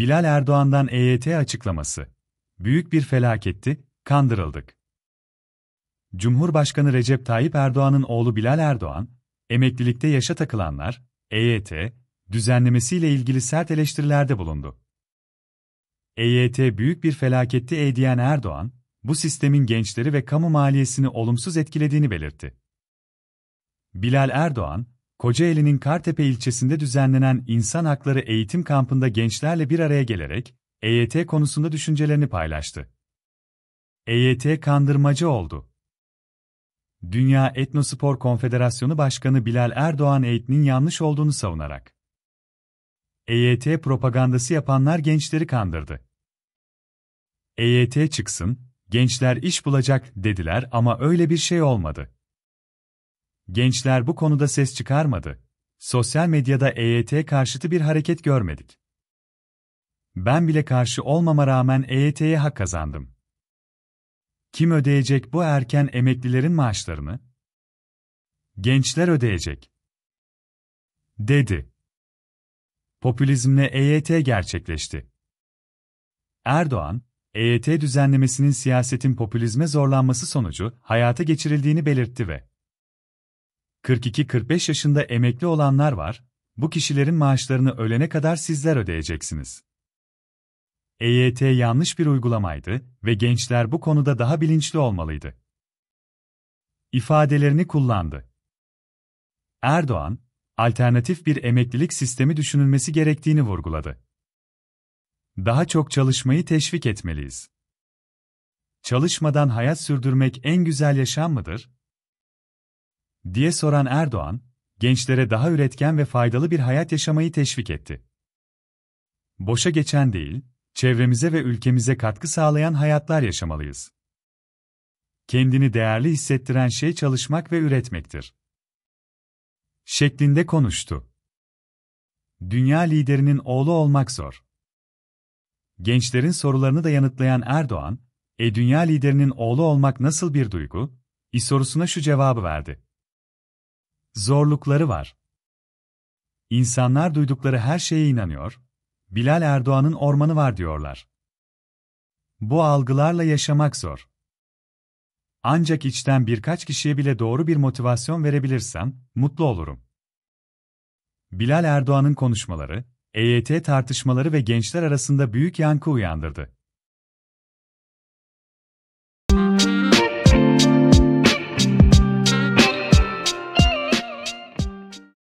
Bilal Erdoğan'dan EYT açıklaması. Büyük bir felaketti, kandırıldık. Cumhurbaşkanı Recep Tayyip Erdoğan'ın oğlu Bilal Erdoğan, emeklilikte yaşa takılanlar, EYT, düzenlemesiyle ilgili sert eleştirilerde bulundu. EYT büyük bir felaketti ediyen Erdoğan, bu sistemin gençleri ve kamu maliyesini olumsuz etkilediğini belirtti. Bilal Erdoğan, Kocaeli'nin Kartepe ilçesinde düzenlenen İnsan Hakları Eğitim Kampı'nda gençlerle bir araya gelerek EYT konusunda düşüncelerini paylaştı. EYT kandırmacı oldu. Dünya Etnospor Konfederasyonu Başkanı Bilal Erdoğan EYT'nin yanlış olduğunu savunarak EYT propagandası yapanlar gençleri kandırdı. EYT çıksın, gençler iş bulacak dediler ama öyle bir şey olmadı. Gençler bu konuda ses çıkarmadı. Sosyal medyada EYT karşıtı bir hareket görmedik. Ben bile karşı olmama rağmen EYT'ye hak kazandım. Kim ödeyecek bu erken emeklilerin maaşlarını? Gençler ödeyecek. Dedi. Popülizmle EYT gerçekleşti. Erdoğan, EYT düzenlemesinin siyasetin popülizme zorlanması sonucu hayata geçirildiğini belirtti ve 42-45 yaşında emekli olanlar var, bu kişilerin maaşlarını ölene kadar sizler ödeyeceksiniz. EYT yanlış bir uygulamaydı ve gençler bu konuda daha bilinçli olmalıydı. İfadelerini kullandı. Erdoğan, alternatif bir emeklilik sistemi düşünülmesi gerektiğini vurguladı. Daha çok çalışmayı teşvik etmeliyiz. Çalışmadan hayat sürdürmek en güzel yaşam mıdır? diye soran Erdoğan, gençlere daha üretken ve faydalı bir hayat yaşamayı teşvik etti. Boşa geçen değil, çevremize ve ülkemize katkı sağlayan hayatlar yaşamalıyız. Kendini değerli hissettiren şey çalışmak ve üretmektir. Şeklinde konuştu. Dünya liderinin oğlu olmak zor. Gençlerin sorularını da yanıtlayan Erdoğan, e dünya liderinin oğlu olmak nasıl bir duygu? i sorusuna şu cevabı verdi. Zorlukları var. İnsanlar duydukları her şeye inanıyor, Bilal Erdoğan'ın ormanı var diyorlar. Bu algılarla yaşamak zor. Ancak içten birkaç kişiye bile doğru bir motivasyon verebilirsem, mutlu olurum. Bilal Erdoğan'ın konuşmaları, EYT tartışmaları ve gençler arasında büyük yankı uyandırdı.